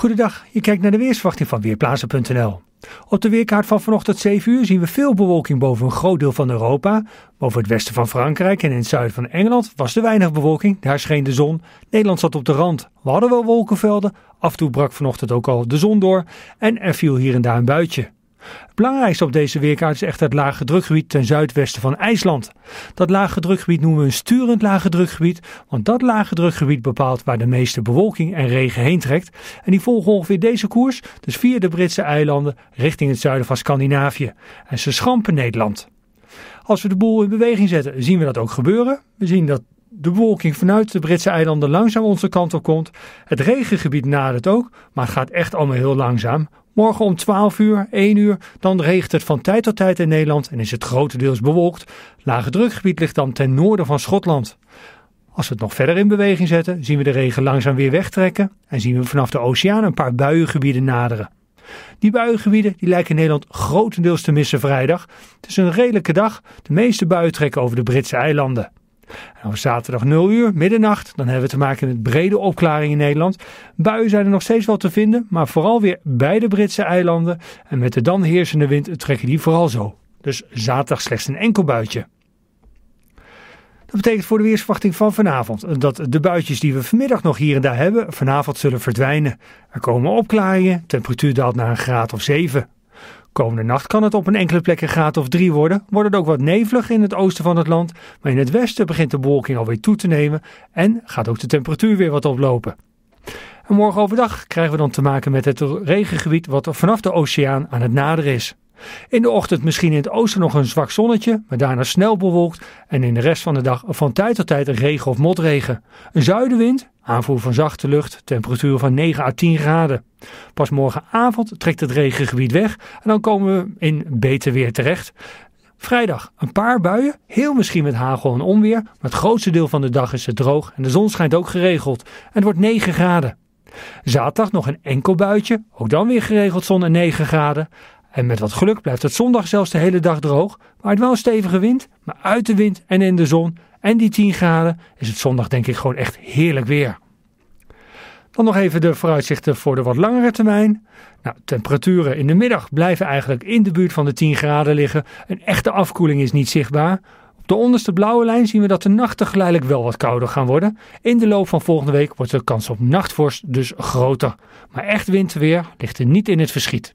Goedendag, je kijkt naar de weersverwachting van Weerplaatsen.nl. Op de weerkaart van vanochtend 7 uur zien we veel bewolking boven een groot deel van Europa. Boven het westen van Frankrijk en in het zuiden van Engeland was er weinig bewolking, daar scheen de zon. Nederland zat op de rand. We hadden wel wolkenvelden, af en toe brak vanochtend ook al de zon door en er viel hier en daar een buitje. Het belangrijkste op deze weerkaart is echt het lage drukgebied ten zuidwesten van IJsland. Dat lage drukgebied noemen we een sturend lage drukgebied, want dat lage drukgebied bepaalt waar de meeste bewolking en regen heen trekt. En die volgen ongeveer deze koers, dus via de Britse eilanden richting het zuiden van Scandinavië. En ze schampen Nederland. Als we de boel in beweging zetten, zien we dat ook gebeuren. We zien dat de bewolking vanuit de Britse eilanden langzaam onze kant op komt. Het regengebied nadert ook, maar het gaat echt allemaal heel langzaam. Morgen om 12 uur, 1 uur, dan regent het van tijd tot tijd in Nederland en is het grotendeels bewolkt. Lage drukgebied ligt dan ten noorden van Schotland. Als we het nog verder in beweging zetten, zien we de regen langzaam weer wegtrekken en zien we vanaf de oceaan een paar buiengebieden naderen. Die buiengebieden die lijken Nederland grotendeels te missen vrijdag. Het is een redelijke dag. De meeste buien trekken over de Britse eilanden. En zaterdag 0 uur, middernacht, dan hebben we te maken met brede opklaring in Nederland. Buien zijn er nog steeds wel te vinden, maar vooral weer bij de Britse eilanden. En met de dan heersende wind trekken die vooral zo. Dus zaterdag slechts een enkel buitje. Dat betekent voor de weersverwachting van vanavond eh, dat de buitjes die we vanmiddag nog hier en daar hebben, vanavond zullen verdwijnen. Er komen opklaringen, temperatuur daalt naar een graad of 7. Komende nacht kan het op een enkele plek een graad of 3 worden. Wordt het ook wat nevelig in het oosten van het land. Maar in het westen begint de bewolking alweer toe te nemen. En gaat ook de temperatuur weer wat oplopen. En morgen overdag krijgen we dan te maken met het regengebied wat vanaf de oceaan aan het naderen is. In de ochtend misschien in het oosten nog een zwak zonnetje, maar daarna snel bewolkt en in de rest van de dag van tijd tot tijd regen of motregen. Een zuidenwind, aanvoer van zachte lucht, temperatuur van 9 à 10 graden. Pas morgenavond trekt het regengebied weg en dan komen we in beter weer terecht. Vrijdag een paar buien, heel misschien met hagel en onweer, maar het grootste deel van de dag is het droog en de zon schijnt ook geregeld. En het wordt 9 graden. Zaterdag nog een enkel buitje, ook dan weer geregeld zon en 9 graden. En met wat geluk blijft het zondag zelfs de hele dag droog. maar het wel een stevige wind, maar uit de wind en in de zon en die 10 graden is het zondag denk ik gewoon echt heerlijk weer. Dan nog even de vooruitzichten voor de wat langere termijn. Nou, temperaturen in de middag blijven eigenlijk in de buurt van de 10 graden liggen. Een echte afkoeling is niet zichtbaar. Op de onderste blauwe lijn zien we dat de nachten geleidelijk wel wat kouder gaan worden. In de loop van volgende week wordt de kans op nachtvorst dus groter. Maar echt winterweer ligt er niet in het verschiet.